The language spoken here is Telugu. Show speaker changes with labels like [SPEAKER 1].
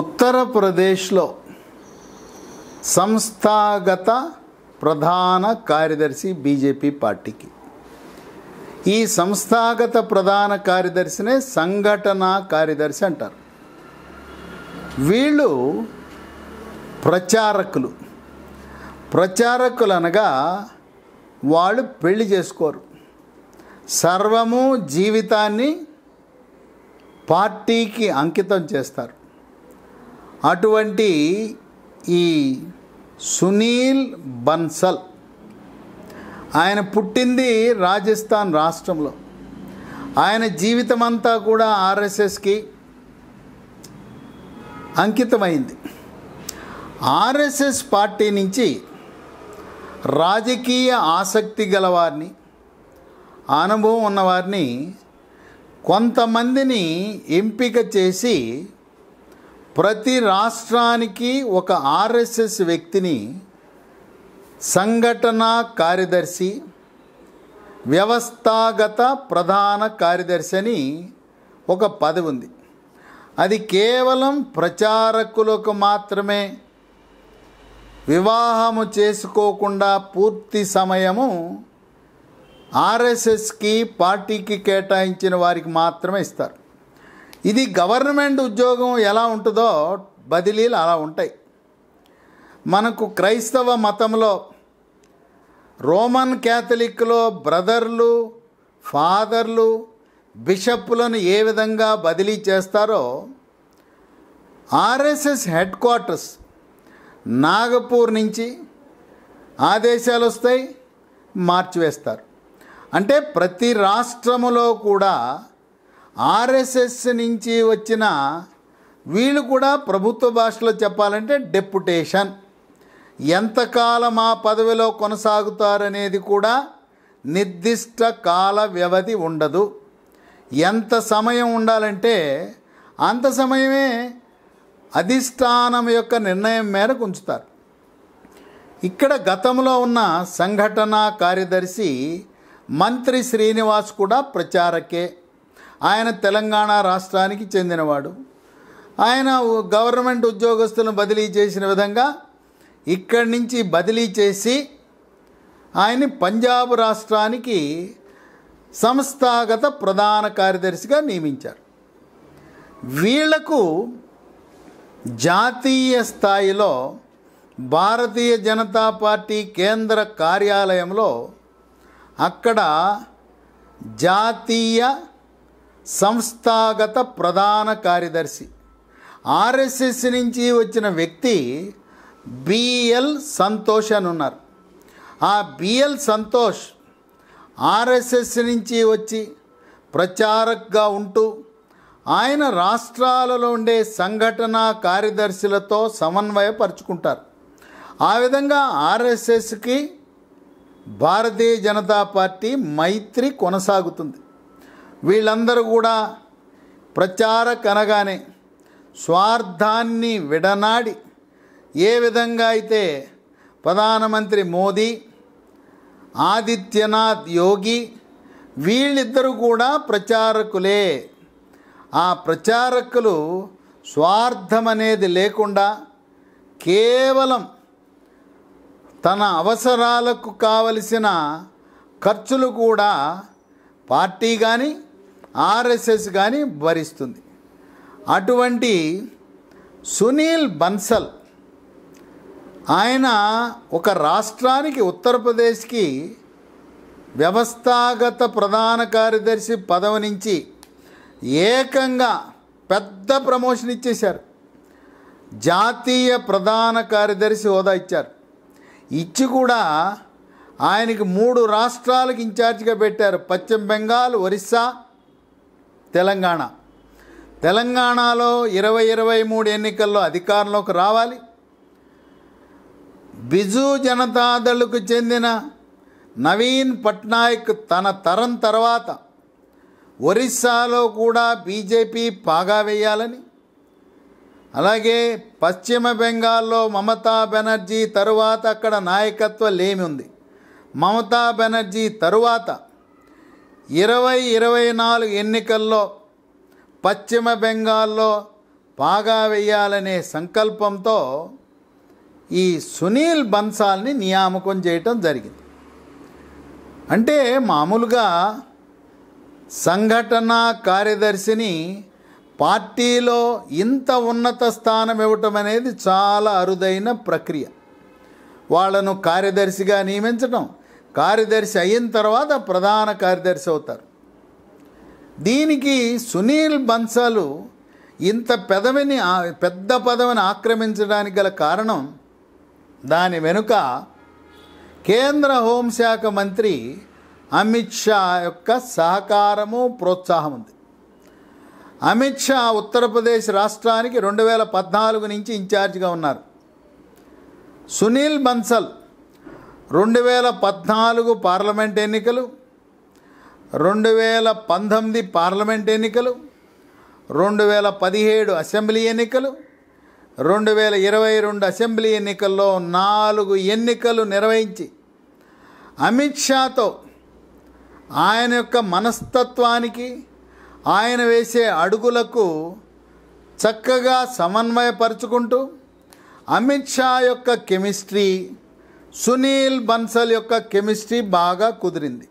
[SPEAKER 1] ఉత్తరప్రదేశ్లో సంస్థాగత ప్రధాన కార్యదర్శి బీజేపీ పార్టీకి ఈ సంస్థాగత ప్రధాన కార్యదర్శినే సంఘటన కార్యదర్శి అంటారు వీళ్ళు ప్రచారకులు ప్రచారకులు అనగా వాళ్ళు పెళ్లి చేసుకోరు సర్వము జీవితాన్ని పార్టీకి అంకితం చేస్తారు అటువంటి ఈ సునీల్ బన్సల్ ఆయన పుట్టింది రాజస్థాన్ రాష్ట్రంలో ఆయన జీవితం అంతా కూడా ఆర్ఎస్ఎస్కి అంకితమైంది ఆర్ఎస్ఎస్ పార్టీ నుంచి రాజకీయ ఆసక్తి గలవారిని అనుభవం ఉన్నవారిని కొంతమందిని ఎంపిక చేసి ప్రతి రాష్ట్రానికి ఒక ఆర్ఎస్ఎస్ వ్యక్తిని సంఘటన కార్యదర్శి వ్యవస్థాగత ప్రధాన కార్యదర్శి అని ఒక పదవి ఉంది అది కేవలం ప్రచారకులకు మాత్రమే వివాహము చేసుకోకుండా పూర్తి సమయము ఆర్ఎస్ఎస్కి పార్టీకి కేటాయించిన వారికి మాత్రమే ఇస్తారు ఇది గవర్నమెంట్ ఉద్యోగం ఎలా ఉంటుందో బదిలీలు అలా ఉంటాయి మనకు క్రైస్తవ మతంలో రోమన్ క్యాథలిక్లో బ్రదర్లు ఫాదర్లు బిషప్లను ఏ విధంగా బదిలీ చేస్తారో ఆర్ఎస్ఎస్ హెడ్ క్వార్టర్స్ నాగపూర్ నుంచి ఆదేశాలు వస్తాయి మార్చివేస్తారు అంటే ప్రతి రాష్ట్రములో కూడా ఆర్ఎస్ఎస్ నుంచి వచ్చిన వీళ్ళు కూడా ప్రభుత్వ భాషలో చెప్పాలంటే డెప్యుటేషన్ ఎంతకాలం ఆ పదవిలో కొనసాగుతారనేది కూడా నిర్దిష్ట కాల వ్యవధి ఉండదు ఎంత సమయం ఉండాలంటే అంత సమయమే అధిష్టానం యొక్క నిర్ణయం మేరకు ఉంచుతారు ఇక్కడ గతంలో ఉన్న సంఘటన కార్యదర్శి మంత్రి శ్రీనివాస్ కూడా ప్రచారకే ఆయన తెలంగాణ రాష్ట్రానికి చెందినవాడు ఆయన గవర్నమెంట్ ఉద్యోగస్తులను బదిలీ చేసిన విధంగా ఇక్కడి నుంచి బదిలీ చేసి ఆయన్ని పంజాబ్ రాష్ట్రానికి సంస్థాగత ప్రధాన కార్యదర్శిగా నియమించారు వీళ్లకు జాతీయ స్థాయిలో భారతీయ జనతా పార్టీ కేంద్ర కార్యాలయంలో అక్కడ జాతీయ సంస్థాగత ప్రధాన కార్యదర్శి ఆర్ఎస్ఎస్ నుంచి వచ్చిన వ్యక్తి బిఎల్ సంతోష్ అని ఉన్నారు ఆ బిఎల్ సంతోష్ ఆర్ఎస్ఎస్ నుంచి వచ్చి ప్రచారక్గా ఉంటూ ఆయన రాష్ట్రాలలో ఉండే సంఘటన కార్యదర్శులతో సమన్వయపరుచుకుంటారు ఆ విధంగా ఆర్ఎస్ఎస్కి భారతీయ జనతా పార్టీ మైత్రి కొనసాగుతుంది వీళ్ళందరూ కూడా అనగానే స్వార్థాన్ని విడనాడి ఏ విధంగా అయితే ప్రధానమంత్రి మోదీ ఆదిత్యనాథ్ యోగి వీళ్ళిద్దరూ కూడా ప్రచారకులే ఆ ప్రచారకులు స్వార్థం అనేది లేకుండా కేవలం తన అవసరాలకు కావలసిన ఖర్చులు కూడా పార్టీ కానీ ఆర్ఎస్ఎస్ కానీ భరిస్తుంది అటువంటి సునీల్ బన్సల్ ఆయన ఒక రాష్ట్రానికి ఉత్తరప్రదేశ్కి వ్యవస్థాగత ప్రధాన కార్యదర్శి పదవి నుంచి ఏకంగా పెద్ద ప్రమోషన్ ఇచ్చేశారు జాతీయ ప్రధాన కార్యదర్శి హోదా ఇచ్చారు ఇచ్చి కూడా ఆయనకి మూడు రాష్ట్రాలకు ఇన్ఛార్జిగా పెట్టారు పశ్చిమ బెంగాల్ ఒరిస్సా తెలంగాణ తెలంగాణలో ఇరవై ఇరవై మూడు ఎన్నికల్లో అధికారంలోకి రావాలి బిజు జనతాదళకు చెందిన నవీన్ పట్నాయక్ తన తరం తర్వాత ఒరిస్సాలో కూడా బీజేపీ పాగా వేయాలని అలాగే పశ్చిమ బెంగాల్లో మమతా బెనర్జీ తరువాత అక్కడ నాయకత్వ లేమి ఉంది మమతా బెనర్జీ తరువాత ఇరవై ఇరవై నాలుగు ఎన్నికల్లో పశ్చిమ బెంగాల్లో బాగా వేయాలనే సంకల్పంతో ఈ సునీల్ బన్సాల్ని నియామకం చేయటం జరిగింది అంటే మామూలుగా సంఘటన కార్యదర్శిని పార్టీలో ఇంత ఉన్నత స్థానం ఇవ్వటం అనేది చాలా అరుదైన ప్రక్రియ వాళ్ళను కార్యదర్శిగా నియమించడం కార్యదర్శి అయిన తర్వాత ప్రధాన కార్యదర్శి అవుతారు దీనికి సునీల్ బన్సాలు ఇంత పెదవిని పెద్ద పదవిని ఆక్రమించడానికి గల కారణం దాని వెనుక కేంద్ర హోంశాఖ మంత్రి అమిత్ షా యొక్క సహకారము ప్రోత్సాహం ఉంది అమిత్ షా ఉత్తరప్రదేశ్ రాష్ట్రానికి రెండు వేల పద్నాలుగు నుంచి ఇన్ఛార్జిగా ఉన్నారు సునీల్ బన్సల్ రెండు వేల పద్నాలుగు పార్లమెంట్ ఎన్నికలు రెండు వేల పంతొమ్మిది పార్లమెంట్ ఎన్నికలు రెండు వేల పదిహేడు అసెంబ్లీ ఎన్నికలు రెండు వేల ఇరవై రెండు అసెంబ్లీ ఎన్నికల్లో నాలుగు ఎన్నికలు నిర్వహించి అమిత్ షాతో ఆయన యొక్క మనస్తత్వానికి ఆయన వేసే అడుగులకు చక్కగా సమన్వయపరుచుకుంటూ అమిత్ షా యొక్క కెమిస్ట్రీ సునీల్ బన్సల్ యొక్క కెమిస్ట్రీ బాగా కుదిరింది